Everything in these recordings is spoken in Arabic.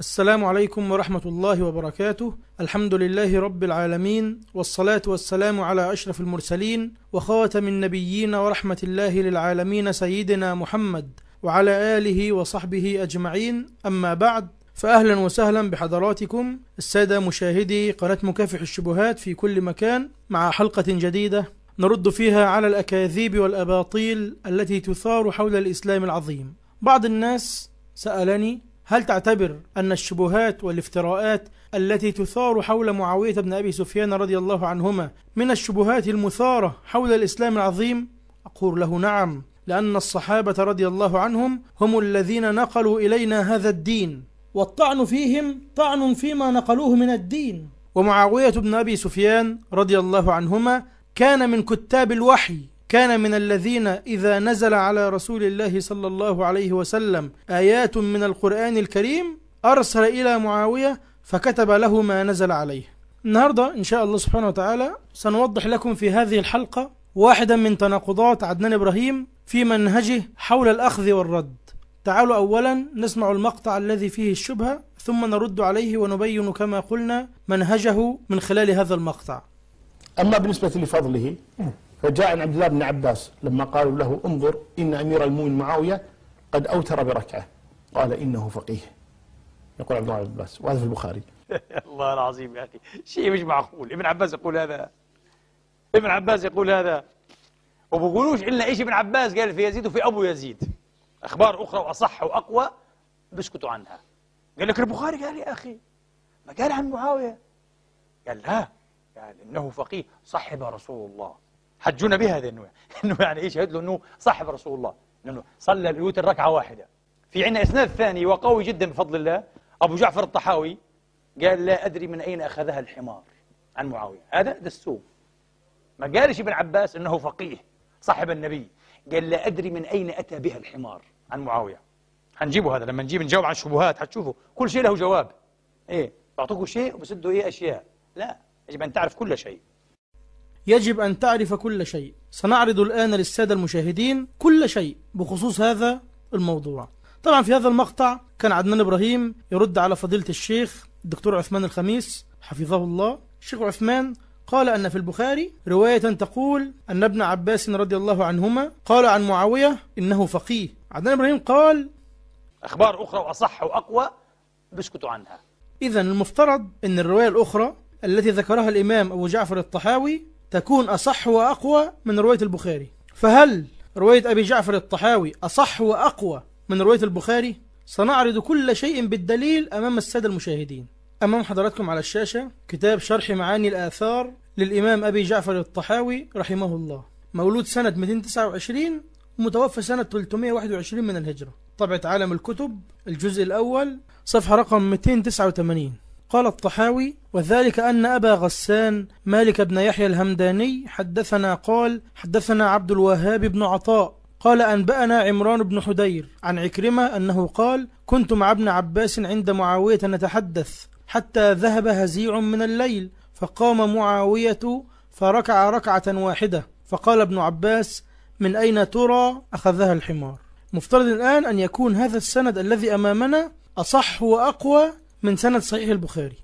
السلام عليكم ورحمة الله وبركاته الحمد لله رب العالمين والصلاة والسلام على أشرف المرسلين وخاتم النبيين ورحمة الله للعالمين سيدنا محمد وعلى آله وصحبه أجمعين أما بعد فأهلا وسهلا بحضراتكم السادة مشاهدي قناة مكافح الشبهات في كل مكان مع حلقة جديدة نرد فيها على الأكاذيب والأباطيل التي تثار حول الإسلام العظيم بعض الناس سألني هل تعتبر أن الشبهات والافتراءات التي تثار حول معاوية بن أبي سفيان رضي الله عنهما من الشبهات المثارة حول الإسلام العظيم؟ أقول له نعم، لأن الصحابة رضي الله عنهم هم الذين نقلوا إلينا هذا الدين، والطعن فيهم طعن فيما نقلوه من الدين. ومعاوية بن أبي سفيان رضي الله عنهما كان من كتاب الوحي كان من الذين إذا نزل على رسول الله صلى الله عليه وسلم آيات من القرآن الكريم أرسل إلى معاوية فكتب له ما نزل عليه النهاردة إن شاء الله سبحانه وتعالى سنوضح لكم في هذه الحلقة واحدا من تناقضات عدنان إبراهيم في منهجه حول الأخذ والرد تعالوا أولا نسمع المقطع الذي فيه الشبهة ثم نرد عليه ونبين كما قلنا منهجه من خلال هذا المقطع أما بالنسبة لفضله فجاء عن عبد الله بن عباس لما قالوا له انظر إن أمير المؤمنين معاوية قد أوتر بركعة قال إنه فقيه يقول عبد الله بن عباس وهذا في البخاري الله العظيم يا أخي شيء مش معقول ابن عباس يقول هذا ابن عباس يقول هذا وبقولوش إلا إيش ابن عباس قال في يزيد وفي أبو يزيد أخبار أخرى وأصح وأقوى بيسكتوا عنها قال لك البخاري قال يا أخي ما قال عن معاوية قال لا قال إنه فقيه صحب رسول الله حجونا بها هذه النوع انه يعني ايش له انه صاحب رسول الله لانه صلى الوتر ركعه واحده في عندنا اسناد ثاني وقوي جدا بفضل الله ابو جعفر الطحاوي قال لا ادري من اين اخذها الحمار عن معاويه هذا دسوم ما قالش ابن عباس انه فقيه صاحب النبي قال لا ادري من اين اتى بها الحمار عن معاويه حنجيبه هذا لما نجيب نجاوب عن الشبهات حتشوفوا كل شيء له جواب ايه بعطوكم شيء وبسدوا ايه اشياء لا يجب ان تعرف كل شيء يجب أن تعرف كل شيء سنعرض الآن للسادة المشاهدين كل شيء بخصوص هذا الموضوع طبعا في هذا المقطع كان عدنان إبراهيم يرد على فضيلة الشيخ الدكتور عثمان الخميس حفظه الله الشيخ عثمان قال أن في البخاري رواية تقول أن ابن عباس رضي الله عنهما قال عن معاوية إنه فقيه عدنان إبراهيم قال أخبار أخرى وأصح وأقوى بيسكتوا عنها إذا المفترض أن الرواية الأخرى التي ذكرها الإمام أبو جعفر الطحاوي تكون أصح وأقوى من رواية البخاري فهل رواية أبي جعفر الطحاوي أصح وأقوى من رواية البخاري؟ سنعرض كل شيء بالدليل أمام السادة المشاهدين أمام حضراتكم على الشاشة كتاب شرح معاني الآثار للإمام أبي جعفر الطحاوي رحمه الله مولود سنة 229 ومتوفى سنة 321 من الهجرة طبعة عالم الكتب الجزء الأول صفحة رقم 289 قال الطحاوي وذلك أن أبا غسان مالك بن يحيى الهمداني حدثنا قال حدثنا عبد الوهاب بن عطاء قال أنبأنا عمران بن حدير عن عكرمة أنه قال كنت مع ابن عباس عند معاوية نتحدث حتى ذهب هزيع من الليل فقام معاوية فركع ركعة واحدة فقال ابن عباس من أين ترى أخذها الحمار مفترض الآن أن يكون هذا السند الذي أمامنا أصح وأقوى من سند صحيح البخاري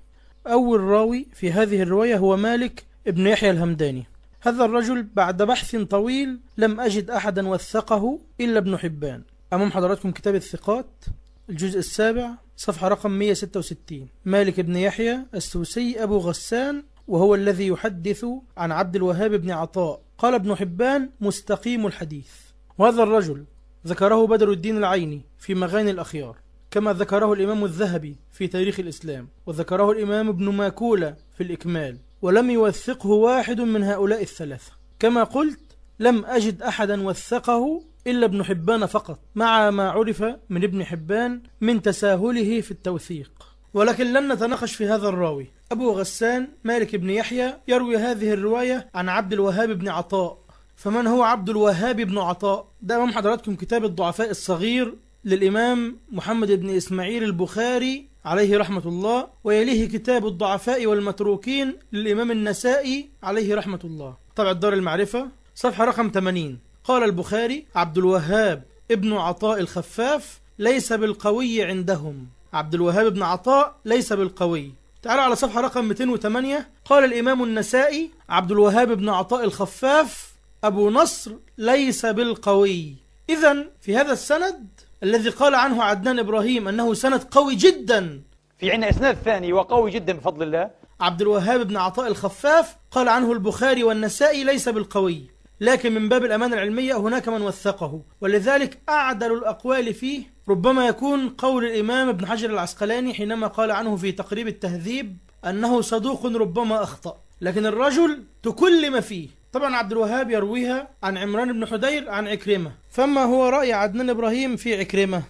أول راوي في هذه الرواية هو مالك ابن يحيى الهمداني هذا الرجل بعد بحث طويل لم أجد أحدا وثقه إلا ابن حبان أمام حضراتكم كتاب الثقات الجزء السابع صفحة رقم 166 مالك بن يحيى السوسي أبو غسان وهو الذي يحدث عن عبد الوهاب بن عطاء قال ابن حبان مستقيم الحديث وهذا الرجل ذكره بدر الدين العيني في مغاني الأخيار كما ذكره الإمام الذهبي في تاريخ الإسلام وذكره الإمام ابن ماكولة في الإكمال ولم يوثقه واحد من هؤلاء الثلاثة كما قلت لم أجد أحدا وثقه إلا ابن حبان فقط مع ما عرف من ابن حبان من تساهله في التوثيق ولكن لن نتناقش في هذا الراوي أبو غسان مالك بن يحيى يروي هذه الرواية عن عبد الوهاب بن عطاء فمن هو عبد الوهاب بن عطاء؟ ده أمام حضراتكم كتاب الضعفاء الصغير للإمام محمد بن إسماعيل البخاري عليه رحمة الله ويليه كتاب الضعفاء والمتروكين للإمام النسائي عليه رحمة الله طبع دار المعرفة صفحة رقم 80 قال البخاري عبد الوهاب ابن عطاء الخفاف ليس بالقوي عندهم عبد الوهاب ابن عطاء ليس بالقوي تعالى على صفحة رقم 208 قال الإمام النسائي عبد الوهاب ابن عطاء الخفاف أبو نصر ليس بالقوي إذا في هذا السند الذي قال عنه عدنان إبراهيم أنه سند قوي جدا في عندنا إسناد ثاني وقوي جدا بفضل الله عبد الوهاب بن عطاء الخفاف قال عنه البخاري والنسائي ليس بالقوي لكن من باب الأمانة العلمية هناك من وثقه ولذلك أعدل الأقوال فيه ربما يكون قول الإمام ابن حجر العسقلاني حينما قال عنه في تقريب التهذيب أنه صدوق ربما أخطأ لكن الرجل تكلم فيه طبعا عبد الوهاب يرويها عن عمران بن حدير عن عكرمة فما هو رأي عدنان إبراهيم في عكرمة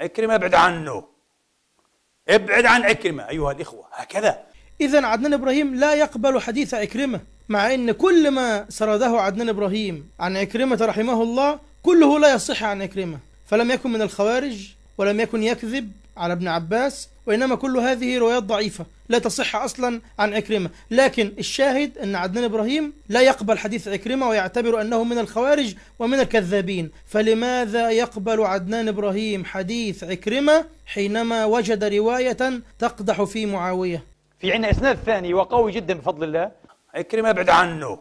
عكرمة ابعد عنه ابعد عن عكرمة أيها الإخوة هكذا إذا عدنان إبراهيم لا يقبل حديث عكرمة مع أن كل ما سرده عدنان إبراهيم عن عكرمة رحمه الله كله لا يصح عن عكرمة فلم يكن من الخوارج ولم يكن يكذب على ابن عباس وإنما كل هذه روايات ضعيفة لا تصح أصلا عن عكرمة لكن الشاهد أن عدنان إبراهيم لا يقبل حديث عكرمة ويعتبر أنه من الخوارج ومن الكذابين فلماذا يقبل عدنان إبراهيم حديث عكرمة حينما وجد رواية تقدح في معاوية في عندنا إسناد ثاني وقوي جدا بفضل الله عكرمة ابعد عنه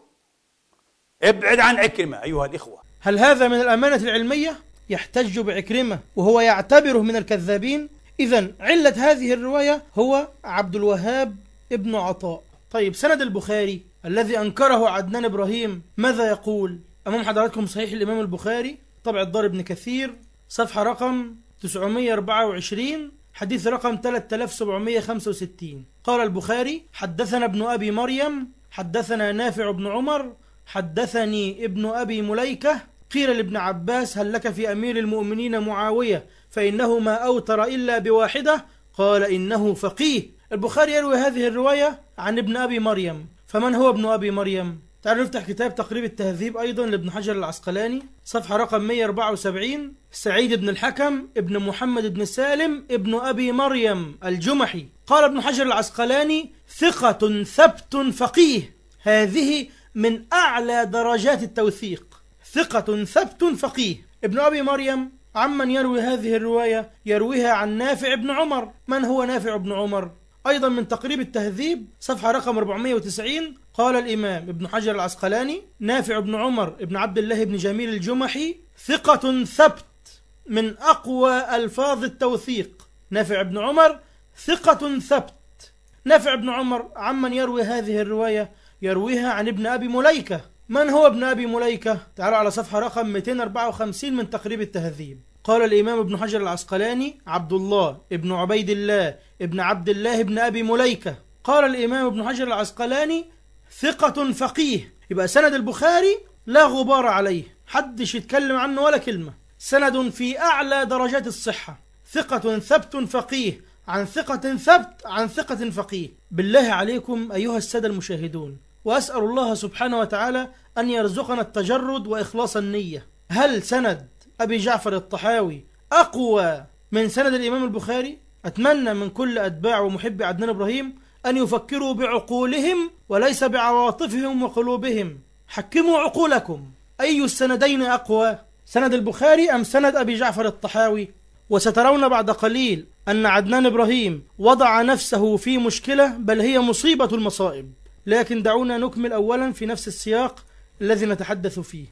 ابعد عن عكرمة أيها الإخوة هل هذا من الأمانة العلمية؟ يحتج بعكرمة وهو يعتبره من الكذابين إذا علة هذه الرواية هو عبد الوهاب ابن عطاء طيب سند البخاري الذي أنكره عدنان إبراهيم ماذا يقول؟ أمام حضراتكم صحيح الإمام البخاري طبع الدار ابن كثير صفحة رقم 924 حديث رقم 3765 قال البخاري حدثنا ابن أبي مريم حدثنا نافع بن عمر حدثني ابن أبي مليكة قيل لابن عباس هل لك في أمير المؤمنين معاوية فإنه ما أوتر إلا بواحدة قال إنه فقيه البخاري يروي هذه الرواية عن ابن أبي مريم فمن هو ابن أبي مريم؟ تعالوا نفتح كتاب تقريب التهذيب أيضا لابن حجر العسقلاني صفحة رقم 174 سعيد بن الحكم ابن محمد بن سالم ابن أبي مريم الجمحي قال ابن حجر العسقلاني ثقة ثبت فقيه هذه من أعلى درجات التوثيق ثقة ثبت فقيه ابن أبي مريم عمن يروي هذه الرواية يرويها عن نافع بن عمر من هو نافع بن عمر؟ أيضا من تقريب التهذيب صفحة رقم 490 قال الإمام ابن حجر العسقلاني نافع بن عمر بن عبد الله بن جميل الجمحي ثقة ثبت من أقوى ألفاظ التوثيق نافع بن عمر ثقة ثبت نافع بن عمر عمن يروي هذه الرواية يرويها عن ابن أبي مليكة من هو ابن أبي مليكة؟ تعالوا على صفحة رقم 254 من تقريب التهذيب قال الإمام ابن حجر العسقلاني عبد الله ابن عبيد الله ابن عبد الله ابن أبي مليكة قال الإمام ابن حجر العسقلاني ثقة فقيه يبقى سند البخاري لا غبار عليه حدش يتكلم عنه ولا كلمة سند في أعلى درجات الصحة ثقة ثبت فقيه عن ثقة ثبت عن ثقة فقيه بالله عليكم أيها السادة المشاهدون وأسأل الله سبحانه وتعالى أن يرزقنا التجرد وإخلاص النية هل سند أبي جعفر الطحاوي أقوى من سند الإمام البخاري؟ أتمنى من كل أتباع ومحب عدنان إبراهيم أن يفكروا بعقولهم وليس بعواطفهم وقلوبهم حكموا عقولكم أي السندين أقوى؟ سند البخاري أم سند أبي جعفر الطحاوي؟ وسترون بعد قليل أن عدنان إبراهيم وضع نفسه في مشكلة بل هي مصيبة المصائب لكن دعونا نكمل أولا في نفس السياق الذي نتحدث فيه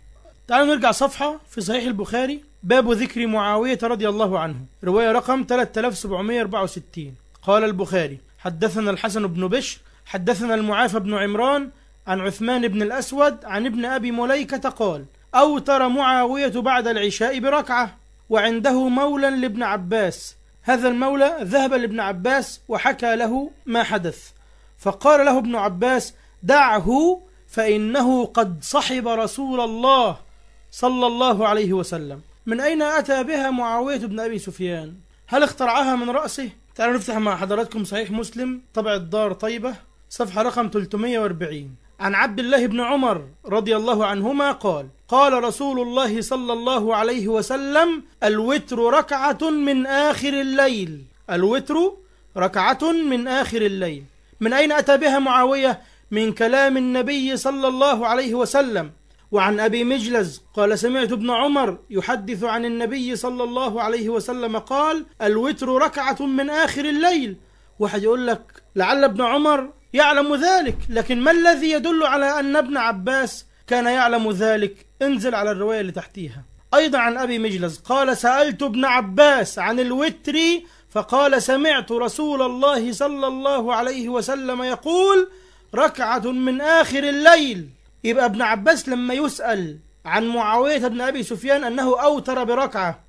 تعالوا نرجع صفحة في صحيح البخاري باب ذكر معاوية رضي الله عنه رواية رقم 3764 قال البخاري حدثنا الحسن بن بشر حدثنا المعافى بن عمران عن عثمان بن الأسود عن ابن أبي مليكة قال أوتر معاوية بعد العشاء بركعة وعنده مولى لابن عباس هذا المولى ذهب لابن عباس وحكى له ما حدث فقال له ابن عباس دعه فإنه قد صحب رسول الله صلى الله عليه وسلم من أين أتى بها معاوية بن أبي سفيان هل اخترعها من رأسه تعالوا نفتح مع حضراتكم صحيح مسلم طبع الدار طيبة صفحة رقم 340 عن عبد الله بن عمر رضي الله عنهما قال قال رسول الله صلى الله عليه وسلم الوتر ركعة من آخر الليل الوتر ركعة من آخر الليل من أين أتى بها معاوية؟ من كلام النبي صلى الله عليه وسلم وعن أبي مجلز قال سمعت ابن عمر يحدث عن النبي صلى الله عليه وسلم قال الوتر ركعة من آخر الليل واحد يقول لك لعل ابن عمر يعلم ذلك لكن ما الذي يدل على أن ابن عباس كان يعلم ذلك انزل على الرواية اللي تحتيها أيضا عن أبي مجلس قال سألت ابن عباس عن الوتر فقال سمعت رسول الله صلى الله عليه وسلم يقول ركعة من آخر الليل يبقى ابن عباس لما يسأل عن معاوية بن أبي سفيان أنه أوتر بركعة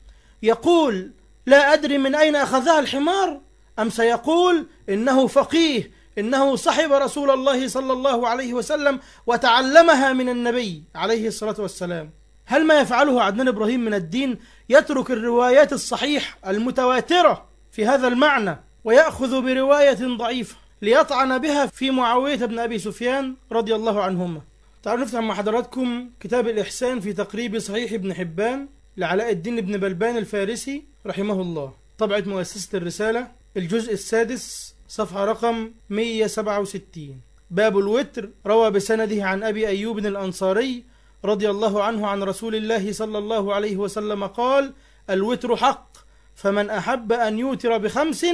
يقول لا أدري من أين أخذها الحمار أم سيقول إنه فقيه إنه صحب رسول الله صلى الله عليه وسلم وتعلمها من النبي عليه الصلاة والسلام هل ما يفعله عدنان إبراهيم من الدين يترك الروايات الصحيح المتواترة في هذا المعنى ويأخذ برواية ضعيفة ليطعن بها في معاوية بن أبي سفيان رضي الله عنهما تعالوا نفتح مع حضراتكم كتاب الإحسان في تقريب صحيح ابن حبان لعلاء الدين بن بلبان الفارسي رحمه الله طبعة مؤسسة الرسالة الجزء السادس صفحة رقم 167 باب الوتر روى بسنده عن أبي أيوب الأنصاري رضي الله عنه عن رسول الله صلى الله عليه وسلم قال الوتر حق فمن أحب أن يوتر بخمس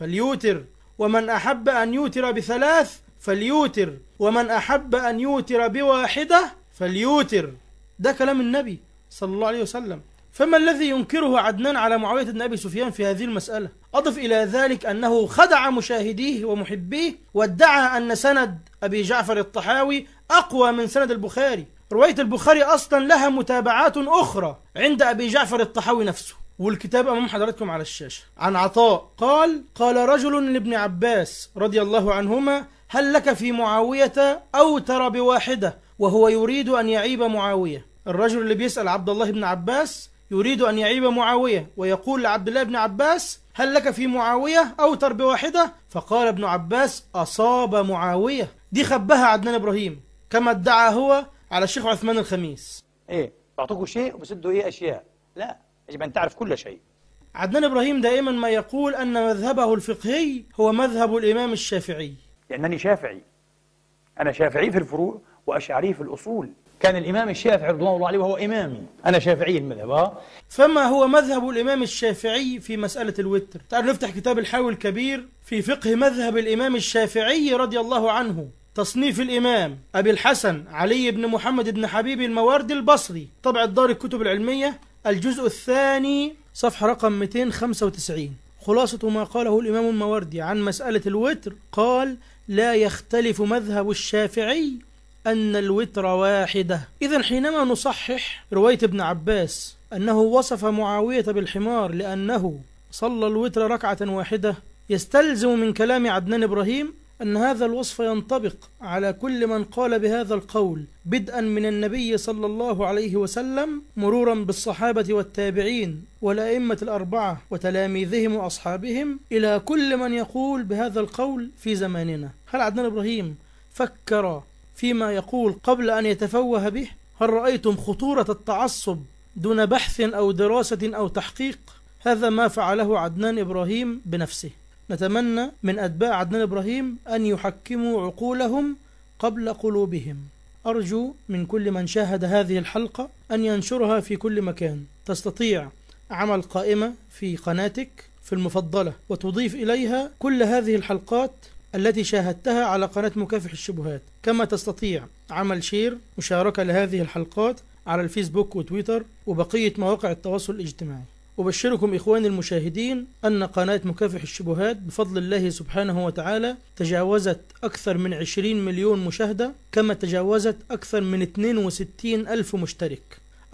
فليوتر ومن أحب أن يوتر بثلاث فليوتر ومن أحب أن يوتر بواحدة فليوتر ده كلام النبي صلى الله عليه وسلم فما الذي ينكره عدنان على معاوية بن أبي سفيان في هذه المسألة أضف إلى ذلك أنه خدع مشاهديه ومحبيه وادعى أن سند أبي جعفر الطحاوي أقوى من سند البخاري رواية البخاري أصلا لها متابعات أخرى عند أبي جعفر الطحاوي نفسه والكتاب امام حضراتكم على الشاشه عن عطاء قال قال رجل لابن عباس رضي الله عنهما هل لك في معاويه او ترى بواحده وهو يريد ان يعيب معاويه الرجل اللي بيسال عبد الله بن عباس يريد ان يعيب معاويه ويقول لعبد الله بن عباس هل لك في معاويه او ترى بواحده فقال ابن عباس اصاب معاويه دي خبها عدنان ابراهيم كما ادعى هو على الشيخ عثمان الخميس ايه بعطوكوا شيء وبسدوا ايه اشياء لا يجب أن تعرف كل شيء عدنان إبراهيم دائما ما يقول أن مذهبه الفقهي هو مذهب الإمام الشافعي لأنني شافعي أنا شافعي في الفروع وأشعري في الأصول كان الإمام الشافعي رضوان الله عليه وهو إمامي أنا شافعي المذهب آه. فما هو مذهب الإمام الشافعي في مسألة الوتر تعالوا نفتح كتاب الحاوي الكبير في فقه مذهب الإمام الشافعي رضي الله عنه تصنيف الإمام أبي الحسن علي بن محمد بن حبيب الموارد البصري طبع دار الكتب العلمية الجزء الثاني صفحة رقم 295 خلاصة ما قاله الإمام الموردي عن مسألة الوتر قال لا يختلف مذهب الشافعي أن الوتر واحدة إذا حينما نصحح رواية ابن عباس أنه وصف معاوية بالحمار لأنه صلى الوتر ركعة واحدة يستلزم من كلام عدنان إبراهيم أن هذا الوصف ينطبق على كل من قال بهذا القول بدءا من النبي صلى الله عليه وسلم مرورا بالصحابة والتابعين والأئمة الأربعة وتلاميذهم وأصحابهم إلى كل من يقول بهذا القول في زماننا هل عدنان إبراهيم فكر فيما يقول قبل أن يتفوه به هل رأيتم خطورة التعصب دون بحث أو دراسة أو تحقيق هذا ما فعله عدنان إبراهيم بنفسه نتمنى من أتباع عدنان إبراهيم أن يحكموا عقولهم قبل قلوبهم أرجو من كل من شاهد هذه الحلقة أن ينشرها في كل مكان تستطيع عمل قائمة في قناتك في المفضلة وتضيف إليها كل هذه الحلقات التي شاهدتها على قناة مكافح الشبهات كما تستطيع عمل شير مشاركة لهذه الحلقات على الفيسبوك وتويتر وبقية مواقع التواصل الاجتماعي أبشركم إخواني المشاهدين أن قناة مكافح الشبهات بفضل الله سبحانه وتعالى تجاوزت أكثر من 20 مليون مشاهدة كما تجاوزت أكثر من 62 ألف مشترك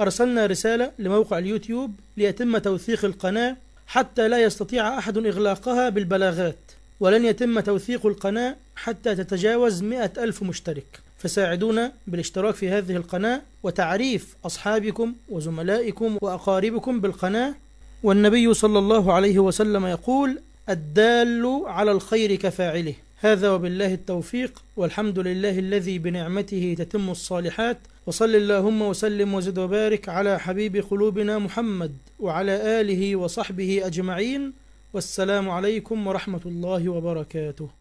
أرسلنا رسالة لموقع اليوتيوب ليتم توثيق القناة حتى لا يستطيع أحد إغلاقها بالبلاغات ولن يتم توثيق القناة حتى تتجاوز 100 ألف مشترك فساعدونا بالاشتراك في هذه القناة وتعريف أصحابكم وزملائكم وأقاربكم بالقناة والنبي صلى الله عليه وسلم يقول الدال على الخير كفاعله هذا وبالله التوفيق والحمد لله الذي بنعمته تتم الصالحات وصل اللهم وسلم وزد وبارك على حبيب قلوبنا محمد وعلى آله وصحبه أجمعين والسلام عليكم ورحمة الله وبركاته